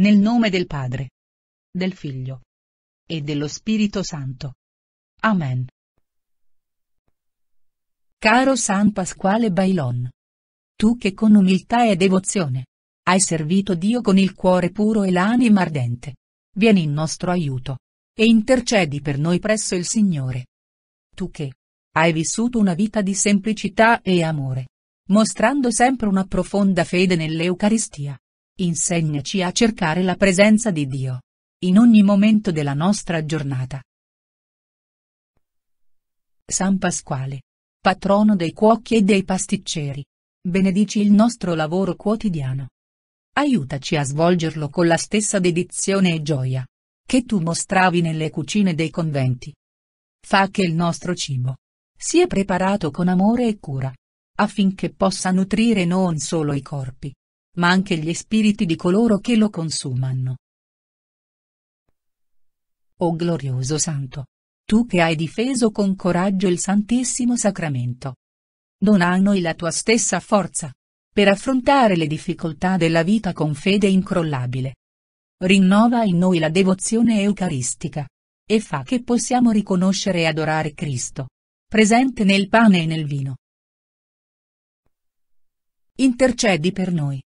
Nel nome del Padre, del Figlio e dello Spirito Santo. Amen. Caro San Pasquale Bailon, tu che con umiltà e devozione hai servito Dio con il cuore puro e l'anima ardente, vieni in nostro aiuto e intercedi per noi presso il Signore. Tu che hai vissuto una vita di semplicità e amore, mostrando sempre una profonda fede nell'Eucaristia insegnaci a cercare la presenza di Dio. In ogni momento della nostra giornata. San Pasquale. Patrono dei cuochi e dei pasticceri. Benedici il nostro lavoro quotidiano. Aiutaci a svolgerlo con la stessa dedizione e gioia. Che tu mostravi nelle cucine dei conventi. Fa che il nostro cibo sia preparato con amore e cura. Affinché possa nutrire non solo i corpi, ma anche gli spiriti di coloro che lo consumano. O glorioso Santo! Tu che hai difeso con coraggio il Santissimo Sacramento. Dona a noi la tua stessa forza, per affrontare le difficoltà della vita con fede incrollabile. Rinnova in noi la devozione eucaristica. E fa che possiamo riconoscere e adorare Cristo. Presente nel pane e nel vino. Intercedi per noi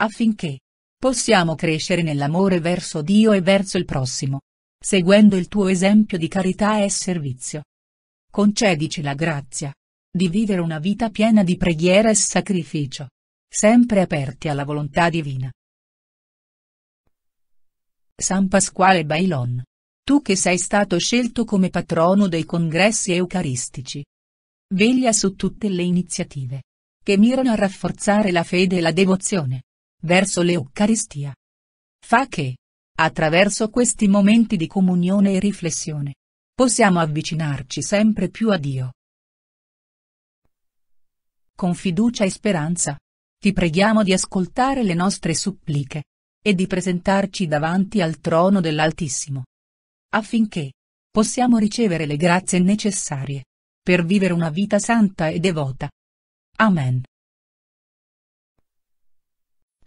affinché possiamo crescere nell'amore verso Dio e verso il prossimo, seguendo il tuo esempio di carità e servizio. Concedici la grazia di vivere una vita piena di preghiera e sacrificio, sempre aperti alla volontà divina. San Pasquale Bailon. Tu che sei stato scelto come patrono dei congressi eucaristici. Veglia su tutte le iniziative che mirano a rafforzare la fede e la devozione verso l'Eucaristia. Fa che, attraverso questi momenti di comunione e riflessione, possiamo avvicinarci sempre più a Dio. Con fiducia e speranza, ti preghiamo di ascoltare le nostre suppliche, e di presentarci davanti al trono dell'Altissimo, affinché possiamo ricevere le grazie necessarie per vivere una vita santa e devota. Amen.